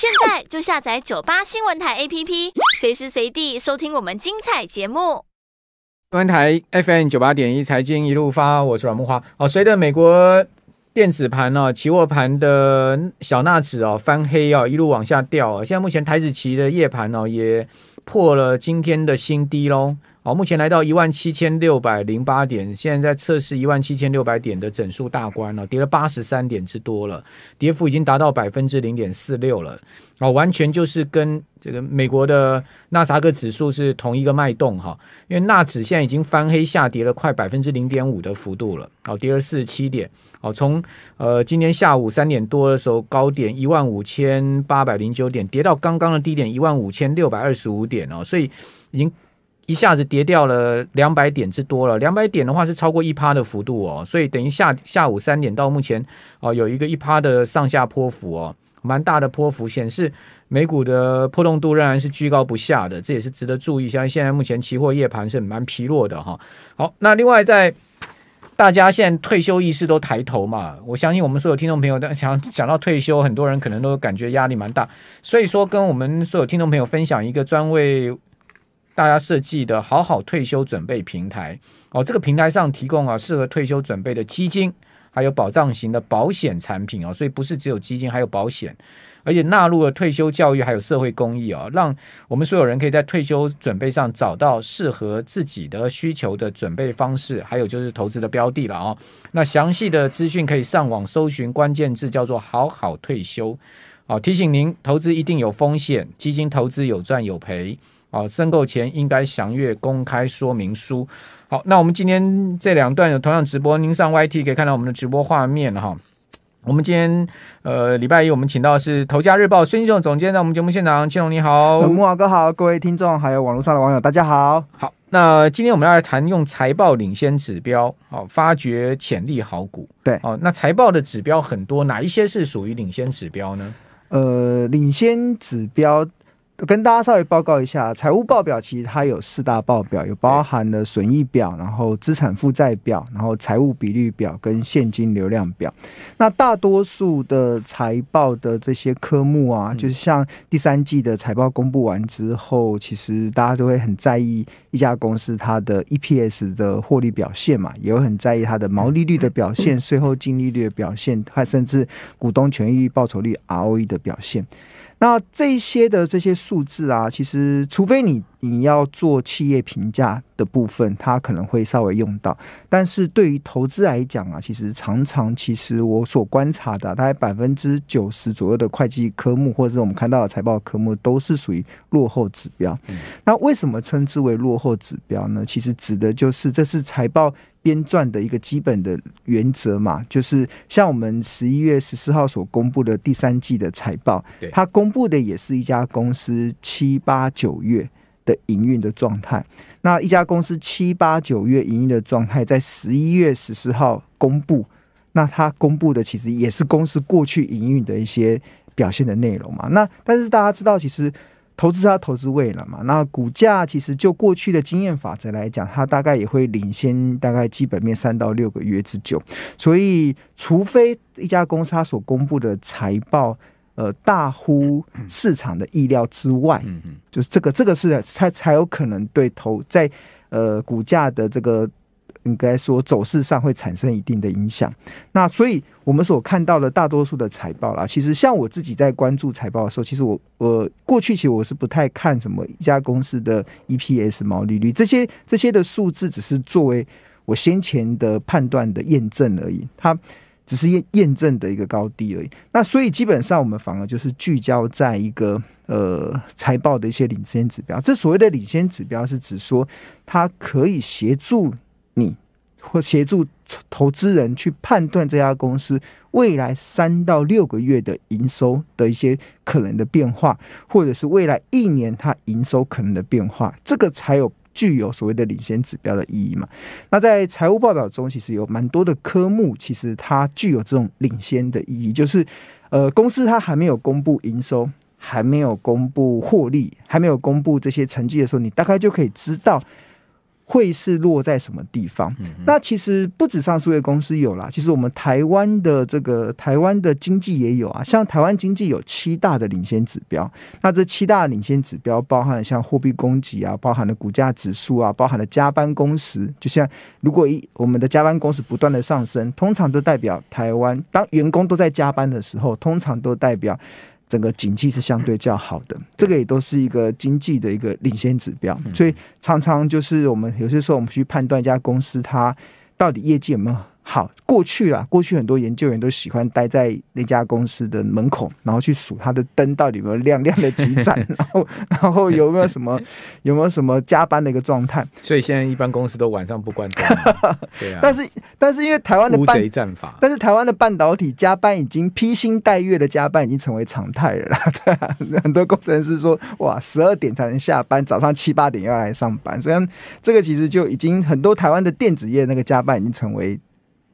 现在就下载九八新闻台 APP，随时随地收听我们精彩节目。新闻台 FM 九八点一财经一路发，我是阮木花。哦，随着美国电子盘哦，期货盘的小纳指哦翻黑哦，一路往下掉哦。现在目前台子期的夜盘哦，也破了今天的新低喽。好，目前来到一万七千六百零八点，现在在测试一万七千六百点的整数大关了，跌了八十三点之多了，跌幅已经达到百分之零点四六了。哦，完全就是跟这个美国的纳斯达克指数是同一个脉动哈，因为纳指现在已经翻黑下跌了快百分之零点五的幅度了。哦，跌了四十七点。哦，从呃今天下午三点多的时候高点一万五千八百零九点，跌到刚刚的低点一万五千六百二十五点哦，所以已经。一下子跌掉了两百点之多了，两百点的话是超过一趴的幅度哦，所以等于下下午三点到目前哦，有一个一趴的上下波幅哦，蛮大的波幅，显示美股的波动度仍然是居高不下的，这也是值得注意。像现在目前期货夜盘是蛮疲弱的哈。好，那另外在大家现在退休意识都抬头嘛，我相信我们所有听众朋友，当想想到退休，很多人可能都感觉压力蛮大，所以说跟我们所有听众朋友分享一个专为。大家设计的好好退休准备平台哦，这个平台上提供啊适合退休准备的基金，还有保障型的保险产品哦，所以不是只有基金，还有保险，而且纳入了退休教育，还有社会公益哦，让我们所有人可以在退休准备上找到适合自己的需求的准备方式，还有就是投资的标的了哦。那详细的资讯可以上网搜寻关键字叫做“好好退休”，哦，提醒您投资一定有风险，基金投资有赚有赔。好，申购前应该详阅公开说明书。好，那我们今天这两段有同样直播，您上 YT 可以看到我们的直播画面哈。我们今天呃礼拜一我们请到是《头家日报》孙俊总监在我们节目现场，青龙你好，木华哥好，各位听众还有网络上的网友大家好。好，那今天我们要来谈用财报领先指标哦，发掘潜力好股。对，哦，那财报的指标很多，哪一些是属于领先指标呢？呃，领先指标。跟大家稍微报告一下，财务报表其实它有四大报表，有包含的损益表，然后资产负债表，然后财务比率表跟现金流量表。那大多数的财报的这些科目啊，就是像第三季的财报公布完之后，其实大家都会很在意一家公司它的 EPS 的获利表现嘛，也会很在意它的毛利率的表现、税后净利率的表现，它甚至股东权益报酬率 ROE 的表现。那这些的这些数字啊，其实除非你。你要做企业评价的部分，它可能会稍微用到，但是对于投资来讲啊，其实常常其实我所观察的，大概百分之九十左右的会计科目，或者是我们看到的财报科目，都是属于落后指标。那为什么称之为落后指标呢？其实指的就是这是财报编撰的一个基本的原则嘛，就是像我们十一月十四号所公布的第三季的财报，它公布的也是一家公司七八九月。的营运的状态，那一家公司七八九月营运的状态在十一月十四号公布，那它公布的其实也是公司过去营运的一些表现的内容嘛。那但是大家知道，其实投资它投资未来嘛。那股价其实就过去的经验法则来讲，它大概也会领先大概基本面三到六个月之久。所以，除非一家公司它所公布的财报。呃，大乎市场的意料之外，嗯就是这个，这个是才才有可能对投在呃股价的这个应该说走势上会产生一定的影响。那所以我们所看到的大多数的财报啦，其实像我自己在关注财报的时候，其实我我过去其实我是不太看什么一家公司的 EPS 毛利率这些这些的数字，只是作为我先前的判断的验证而已。它。只是验验证的一个高低而已。那所以基本上我们反而就是聚焦在一个呃财报的一些领先指标。这所谓的领先指标是指说，它可以协助你或协助投资人去判断这家公司未来三到六个月的营收的一些可能的变化，或者是未来一年它营收可能的变化，这个才有。具有所谓的领先指标的意义嘛？那在财务报表中，其实有蛮多的科目，其实它具有这种领先的意义，就是，呃，公司它还没有公布营收，还没有公布获利，还没有公布这些成绩的时候，你大概就可以知道。会是落在什么地方？那其实不止上市会公司有啦，其实我们台湾的这个台湾的经济也有啊。像台湾经济有七大的领先指标，那这七大领先指标包含像货币供给啊，包含了股价指数啊，包含了加班工时。就像如果一我们的加班工时不断的上升，通常都代表台湾当员工都在加班的时候，通常都代表。整个景气是相对较好的，这个也都是一个经济的一个领先指标，所以常常就是我们有些时候我们去判断一家公司它到底业绩有没有。好，过去啊，过去很多研究员都喜欢待在那家公司的门口，然后去数他的灯到底有没有亮亮的几盏，然后然后有没有什么有没有什么加班的一个状态。所以现在一般公司都晚上不关灯。对啊。但是但是因为台湾的，但是台湾的半导体加班已经披星戴月的加班已经成为常态了。对，很多工程师说哇，十二点才能下班，早上七八点要来上班。虽然这个其实就已经很多台湾的电子业那个加班已经成为。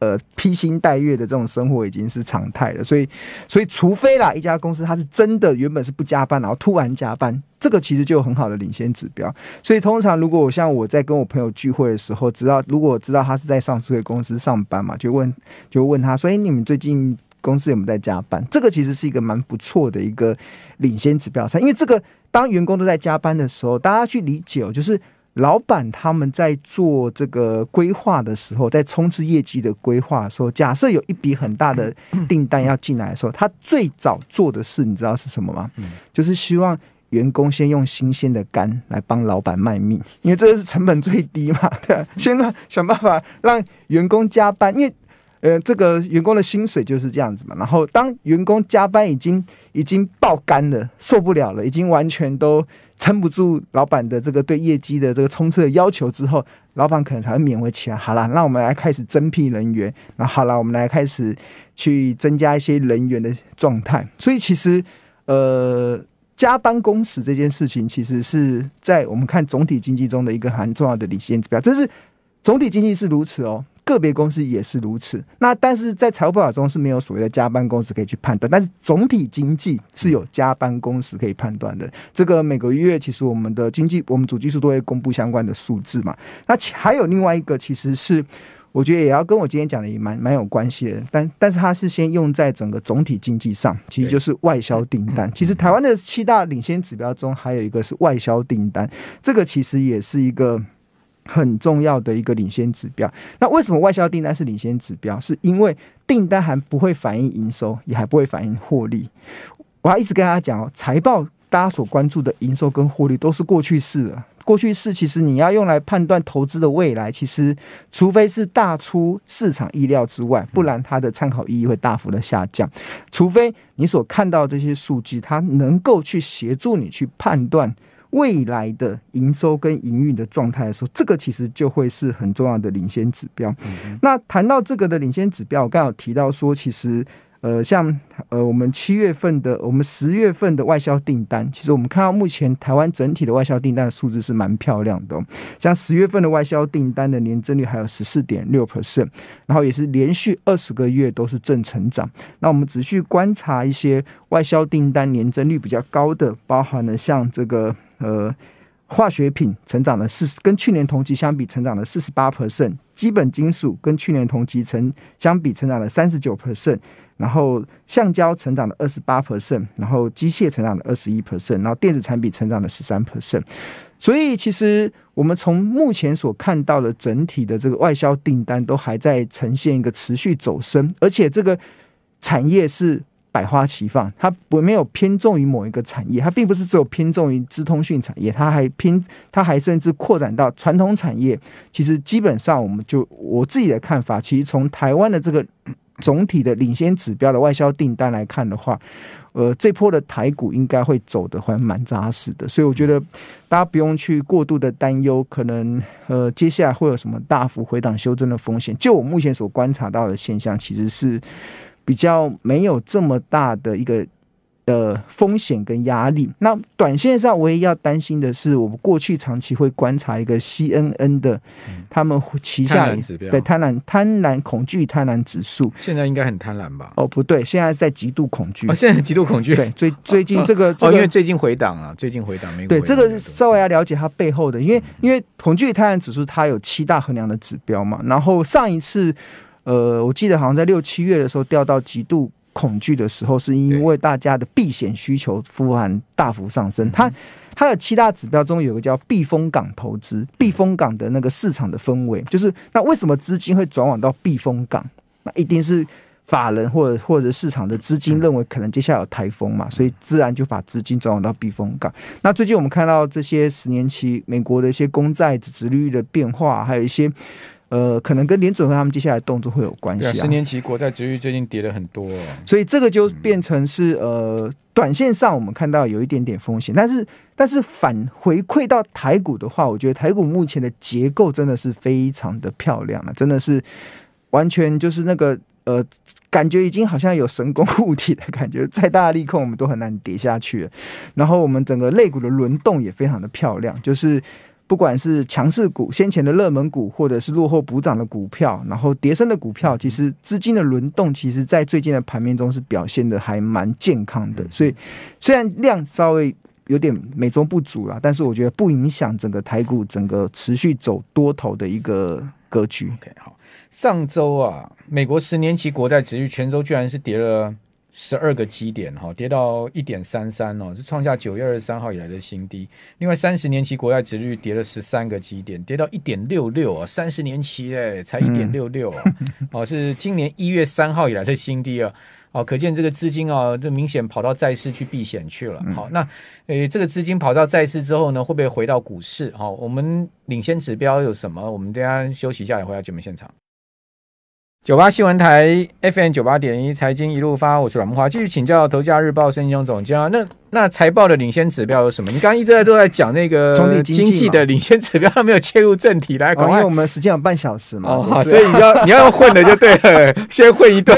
呃，披星戴月的这种生活已经是常态了，所以，所以除非啦，一家公司它是真的原本是不加班，然后突然加班，这个其实就有很好的领先指标。所以通常如果我像我在跟我朋友聚会的时候，知道如果知道他是在上市的公司上班嘛，就问就问他，所以你们最近公司有没有在加班？这个其实是一个蛮不错的一个领先指标，因为这个当员工都在加班的时候，大家去理解哦，就是。老板他们在做这个规划的时候，在冲刺业绩的规划的时候，假设有一笔很大的订单要进来的时候，他最早做的事，你知道是什么吗？嗯，就是希望员工先用新鲜的肝来帮老板卖命，因为这是成本最低嘛。对，先想办法让员工加班，因为呃，这个员工的薪水就是这样子嘛。然后当员工加班已经已经爆肝了，受不了了，已经完全都。撑不住老板的这个对业绩的这个冲刺的要求之后，老板可能才会勉为其难。好了，那我们来开始增聘人员。那好了，我们来开始去增加一些人员的状态。所以其实，呃，加班工时这件事情，其实是在我们看总体经济中的一个很重要的领先指标。这是总体经济是如此哦。个别公司也是如此。那但是在财务报表中是没有所谓的加班工资可以去判断，但是总体经济是有加班工时可以判断的。这个每个月其实我们的经济，我们主技术都会公布相关的数字嘛。那还有另外一个，其实是我觉得也要跟我今天讲的也蛮蛮有关系的。但但是它是先用在整个总体经济上，其实就是外销订单。其实台湾的七大领先指标中还有一个是外销订单，这个其实也是一个。很重要的一个领先指标。那为什么外销订单是领先指标？是因为订单还不会反映营收，也还不会反映获利。我要一直跟大家讲哦，财报大家所关注的营收跟获利都是过去式了。过去式其实你要用来判断投资的未来，其实除非是大出市场意料之外，不然它的参考意义会大幅的下降。除非你所看到这些数据，它能够去协助你去判断。未来的营收跟营运的状态来说，这个其实就会是很重要的领先指标。那谈到这个的领先指标，我刚好提到说，其实呃，像呃，我们七月份的，我们十月份的外销订单，其实我们看到目前台湾整体的外销订单的数字是蛮漂亮的。像十月份的外销订单的年增率还有十四点六 percent，然后也是连续二十个月都是正成长。那我们仔细观察一些外销订单年增率比较高的，包含了像这个。呃，化学品成长了四，跟去年同期相比，成长了四十八 percent。基本金属跟去年同期成相比，成长了三十九 percent。然后橡胶成长了二十八 percent。然后机械成长了二十一 percent。然后电子产品成长了十三 percent。所以，其实我们从目前所看到的整体的这个外销订单，都还在呈现一个持续走升，而且这个产业是。百花齐放，它不没有偏重于某一个产业，它并不是只有偏重于资通讯产业，它还偏，它还甚至扩展到传统产业。其实基本上，我们就我自己的看法，其实从台湾的这个 总体的领先指标的外销订单来看的话，呃，这波的台股应该会走得还蛮扎实的，所以我觉得大家不用去过度的担忧，可能呃接下来会有什么大幅回档修正的风险。就我目前所观察到的现象，其实是。比较没有这么大的一个的风险跟压力。那短线上唯一要担心的是，我们过去长期会观察一个 CNN 的他们旗下的对贪婪贪婪恐惧贪婪指数。现在应该很贪婪吧？哦，不对，现在在极度恐惧。现在极度恐惧？对，最最近这个哦，因为最近回档啊，最近回档没对这个稍微要了解它背后的，因为因为恐惧贪婪指数它有七大衡量的指标嘛，然后上一次。呃，我记得好像在六七月的时候掉到极度恐惧的时候，是因为大家的避险需求突然大幅上升。它它的七大指标中有个叫避风港投资，避风港的那个市场的氛围，就是那为什么资金会转往到避风港？那一定是法人或者或者市场的资金认为可能接下来有台风嘛，所以自然就把资金转往到避风港。那最近我们看到这些十年期美国的一些公债殖利率的变化，还有一些。呃，可能跟林准和他们接下来动作会有关系啊。十年期国债殖率最近跌了很多，所以这个就变成是呃，短线上我们看到有一点点风险，但是但是返回馈到台股的话，我觉得台股目前的结构真的是非常的漂亮了，真的是完全就是那个呃，感觉已经好像有神功护体的感觉，再大的利空我们都很难跌下去。然后我们整个肋骨的轮动也非常的漂亮，就是。不管是强势股、先前的热门股，或者是落后补涨的股票，然后叠升的股票，其实资金的轮动，其实，在最近的盘面中是表现的还蛮健康的。所以虽然量稍微有点美中不足了，但是我觉得不影响整个台股整个持续走多头的一个格局。OK，好，上周啊，美国十年期国债持数全周居然是跌了。十二个基点哈，跌到一点三三哦，是创下九月二十三号以来的新低。另外，三十年期国债指率跌了十三个基点，跌到一点六六啊，三十年期哎，才一点六六啊，哦，是今年一月三号以来的新低啊，哦，可见这个资金啊，就明显跑到债市去避险去了。好，那诶，这个资金跑到债市之后呢，会不会回到股市？哈，我们领先指标有什么？我们大家休息一下，也回到节目现场。九八新闻台 FM 九八点一，财经一路发，我是阮木华，继续请教《头家日报》孙英雄总，监啊。那那财报的领先指标有什么？你刚刚一直在都在讲那个经济的领先指标，还没有切入正题。来，因为我们时间有半小时嘛？哦，所以你要 你要混的就对，了，先混一段。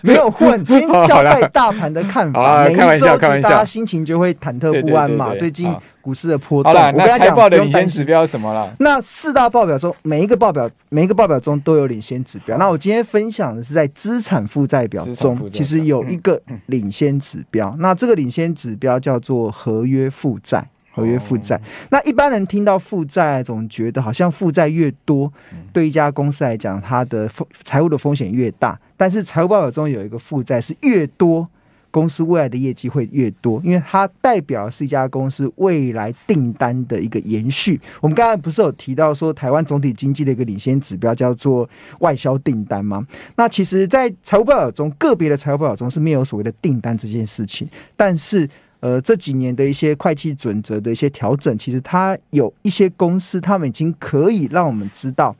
没有混，先交代大盘的看法。开玩笑，大家心情就会忐忑不安嘛。最近股市的波动。我了，那财报的领先指标什么了？那四大报表中每一个报表每一个报表中都有领先指标。那我今天分享的是在资产负债表中，其实有一个领先指标。那这个领先指标。叫做合约负债，合约负债。那一般人听到负债，总觉得好像负债越多，对一家公司来讲，它的财务的风险越大。但是财务报表中有一个负债是越多，公司未来的业绩会越多，因为它代表是一家公司未来订单的一个延续。我们刚才不是有提到说，台湾总体经济的一个领先指标叫做外销订单吗？那其实，在财务报表中，个别的财务报表中是没有所谓的订单这件事情，但是。呃，这几年的一些会计准则的一些调整，其实它有一些公司，他们已经可以让我们知道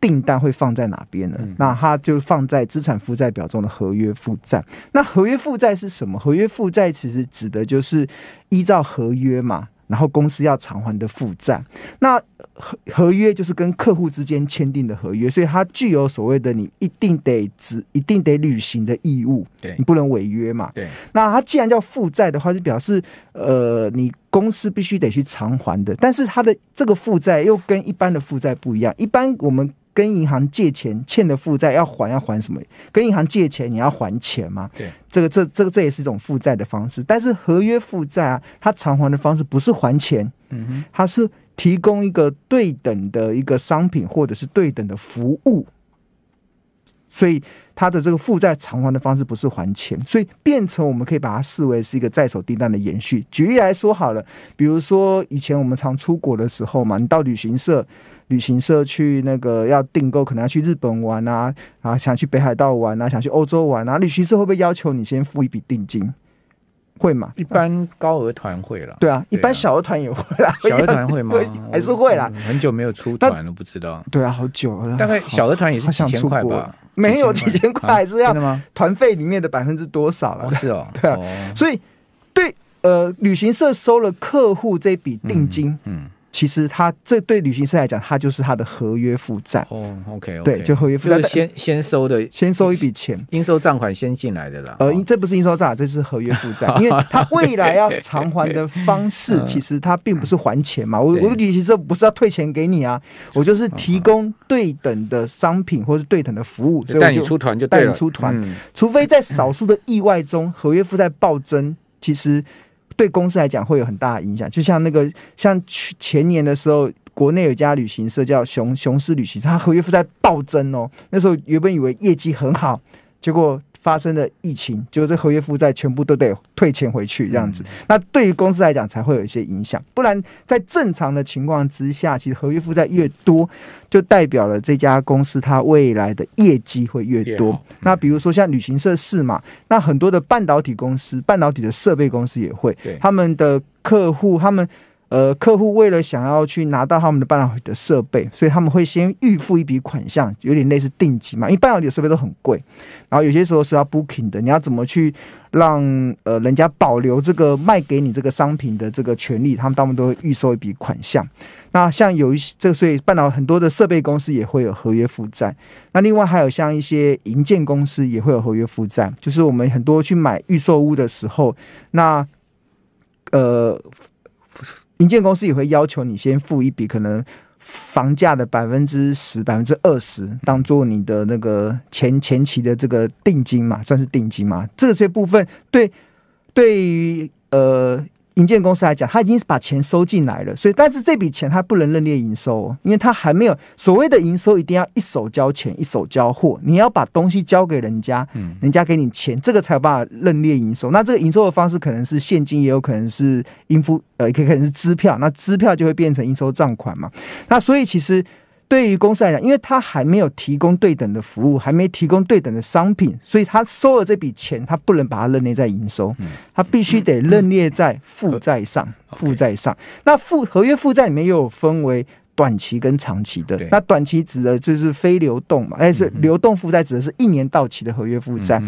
订单会放在哪边了。那它就放在资产负债表中的合约负债。那合约负债是什么？合约负债其实指的就是依照合约嘛。然后公司要偿还的负债，那合合约就是跟客户之间签订的合约，所以它具有所谓的你一定得执一定得履行的义务，对你不能违约嘛？对，那它既然叫负债的话，就表示呃，你公司必须得去偿还的，但是它的这个负债又跟一般的负债不一样，一般我们。跟银行借钱欠的负债要还要还什么？跟银行借钱你要还钱吗？对，这个这这个这也是一种负债的方式，但是合约负债啊，它偿还的方式不是还钱，嗯哼，它是提供一个对等的一个商品或者是对等的服务，所以它的这个负债偿还的方式不是还钱，所以变成我们可以把它视为是一个在手订单的延续。举例来说好了，比如说以前我们常出国的时候嘛，你到旅行社。旅行社去那个要订购，可能要去日本玩啊，啊，想去北海道玩啊，想去欧洲玩啊。旅行社会不会要求你先付一笔定金？会吗？一般高额团会了，对啊，一般小额团也会啦。小额团会吗？还是会啦。很久没有出团了，不知道。对啊，好久了。大概小额团也是几千块吧？没有几千块还是要团费里面的百分之多少了？是哦，对啊。所以对呃，旅行社收了客户这笔定金，嗯。其实他这对旅行社来讲，他就是他的合约负债哦。OK，对，就合约负债，先先收的，先收一笔钱，应收账款先进来的啦。呃，这不是应收账款，这是合约负债，因为他未来要偿还的方式，其实他并不是还钱嘛。我我旅行社不是要退钱给你啊，我就是提供对等的商品或是对等的服务，所以我带你出团就带你出团。除非在少数的意外中，合约负债暴增，其实。对公司来讲会有很大的影响，就像那个像去前年的时候，国内有家旅行社叫熊熊狮旅行社，它合约负债暴增哦。那时候原本以为业绩很好，结果。发生的疫情，就是合约负债全部都得退钱回去这样子。那对于公司来讲，才会有一些影响。不然在正常的情况之下，其实合约负债越多，就代表了这家公司它未来的业绩会越多。那比如说像旅行社是嘛，那很多的半导体公司、半导体的设备公司也会，他们的客户他们。呃，客户为了想要去拿到他们的半导体的设备，所以他们会先预付一笔款项，有点类似定金嘛。因为半导体的设备都很贵，然后有些时候是要 booking 的，你要怎么去让呃人家保留这个卖给你这个商品的这个权利？他们大部分都会预收一笔款项。那像有一些这个，所以半导体很多的设备公司也会有合约负债。那另外还有像一些营建公司也会有合约负债，就是我们很多去买预售屋的时候，那呃。银建公司也会要求你先付一笔，可能房价的百分之十、百分之二十，当做你的那个前前期的这个定金嘛，算是定金嘛。这些部分对，对于呃。银建公司来讲，他已经把钱收进来了，所以但是这笔钱他不能认列营收，因为他还没有所谓的营收，一定要一手交钱一手交货，你要把东西交给人家，嗯，人家给你钱，这个才有办法认列营收。那这个营收的方式可能是现金，也有可能是应付，呃，也可以可能是支票，那支票就会变成应收账款嘛。那所以其实。对于公司来讲，因为他还没有提供对等的服务，还没提供对等的商品，所以他收了这笔钱，他不能把它认列在营收，他必须得认列在负债上。负债上，那负合约负债里面又有分为短期跟长期的。那短期指的就是非流动嘛，哎是流动负债指的是一年到期的合约负债，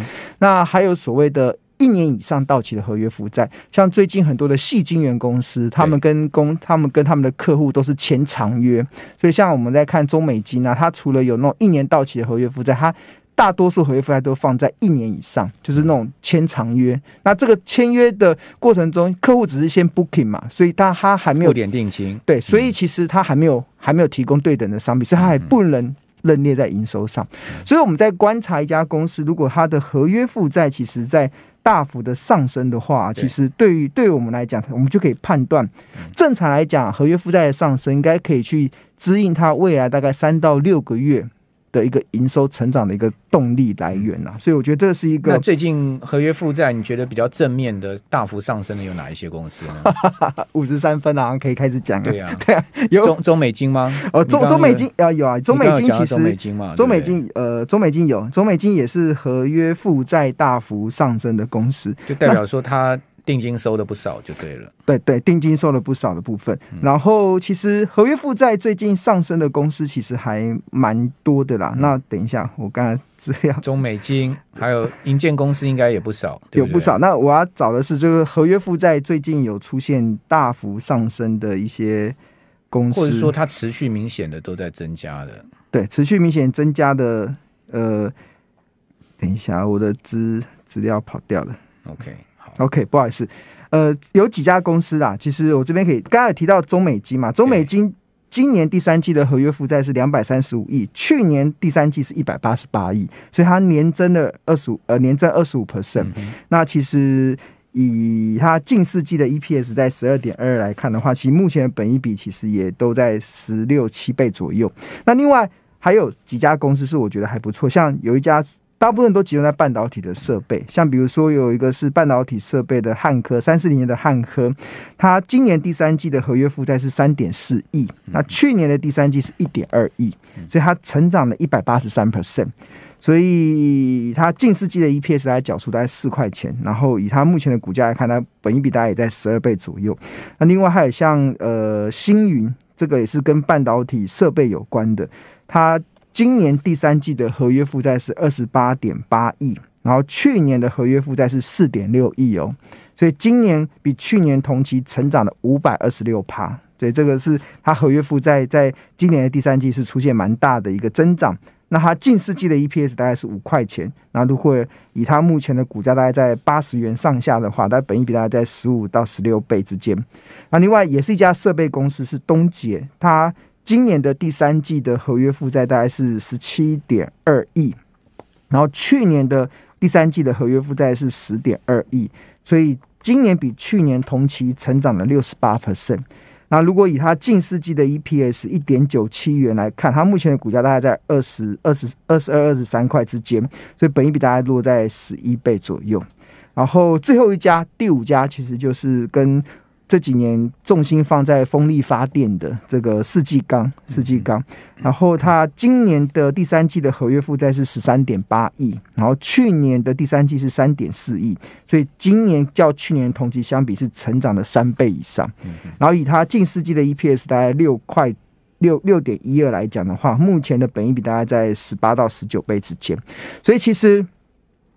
那还有所谓的。一年以上到期的合约负债，像最近很多的细金元公司，他们跟公，他们跟他们的客户都是签长约，所以像我们在看中美金啊，它除了有那种一年到期的合约负债，它大多数合约负债都放在一年以上，就是那种签长约。那这个签约的过程中，客户只是先 booking 嘛，所以他他还没有点定金，对，所以其实他还没有还没有提供对等的商品，所以他还不能认列在营收上。所以我们在观察一家公司，如果它的合约负债其实，在大幅的上升的话，其实对于对于我们来讲，我们就可以判断，正常来讲，合约负债的上升应该可以去指引它未来大概三到六个月。的一个营收成长的一个动力来源啊，所以我觉得这是一个最近合约负债，你觉得比较正面的大幅上升的有哪一些公司呢？五十三分啊，可以开始讲了。对啊，有中中美金吗？哦，中中美金啊，有啊，中美金其实中美金嘛，中美金呃，中美金有，中美金也是合约负债大幅上升的公司，就代表说它。定金收了不少就对了，对对，定金收了不少的部分。然后其实合约负债最近上升的公司其实还蛮多的啦。那等一下，我刚才资料，中美金还有银建公司应该也不少，有不少。那我要找的是这个合约负债最近有出现大幅上升的一些公司，或者说它持续明显的都在增加的。对，持续明显增加的。呃，等一下，我的资资料跑掉了。OK。OK，不好意思，呃，有几家公司啊？其实我这边可以，刚才提到中美金嘛，中美金今年第三季的合约负债是两百三十五亿，去年第三季是一百八十八亿，所以它年增的二十五，呃，年增二十五 percent。那其实以它近世纪的 EPS 在十二点二来看的话，其实目前本一比其实也都在十六七倍左右。那另外还有几家公司是我觉得还不错，像有一家。大部分都集中在半导体的设备，像比如说有一个是半导体设备的汉科，三四零年的汉科，它今年第三季的合约负债是三点四亿，那去年的第三季是一点二亿，所以它成长了一百八十三 percent，所以它近四季的 EPS 大缴出大概四块钱，然后以它目前的股价来看，它本一比大概也在十二倍左右。那另外还有像呃星云，这个也是跟半导体设备有关的，它。今年第三季的合约负债是二十八点八亿，然后去年的合约负债是四点六亿哦，所以今年比去年同期成长了五百二十六趴，所以这个是它合约负债在今年的第三季是出现蛮大的一个增长。那它近四季的 EPS 大概是五块钱，那如果以它目前的股价大概在八十元上下的话，它本益比大概在十五到十六倍之间。那另外也是一家设备公司，是东杰，它。今年的第三季的合约负债大概是十七点二亿，然后去年的第三季的合约负债是十点二亿，所以今年比去年同期成长了六十八 percent。那如果以它近世纪的 EPS 一点九七元来看，它目前的股价大概在二十二十、二十二、二十三块之间，所以本益比大概落在十一倍左右。然后最后一家，第五家，其实就是跟。这几年重心放在风力发电的这个世纪钢，世纪钢，然后它今年的第三季的合约负债是十三点八亿，然后去年的第三季是三点四亿，所以今年较去年同期相比是成长了三倍以上。然后以它近世纪的 EPS 大概六块六六点一二来讲的话，目前的本益比大概在十八到十九倍之间，所以其实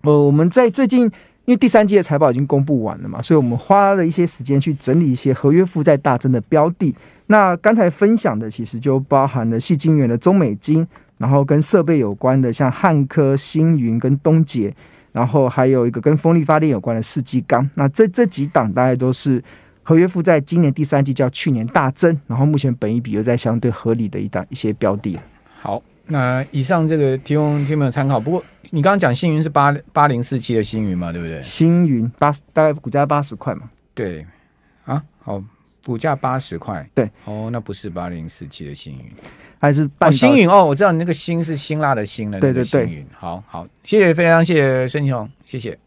呃我们在最近。因为第三季的财报已经公布完了嘛，所以我们花了一些时间去整理一些合约负债大增的标的。那刚才分享的其实就包含了系金源的中美金，然后跟设备有关的，像汉科、星云跟东杰，然后还有一个跟风力发电有关的四季钢。那这这几档大概都是合约负债今年第三季较去年大增，然后目前本一比又在相对合理的一档一些标的。好。那以上这个提供听朋友参考。不过你刚刚讲星云是八八零四七的星云嘛，对不对？星云八，大概股价八十块嘛。对啊，好，股价八十块。对哦，那不是八零四七的星云，还是半星云哦？我知道你那个星是辛辣的辛了，对对对。好好，谢谢，非常谢谢孙雄，谢谢。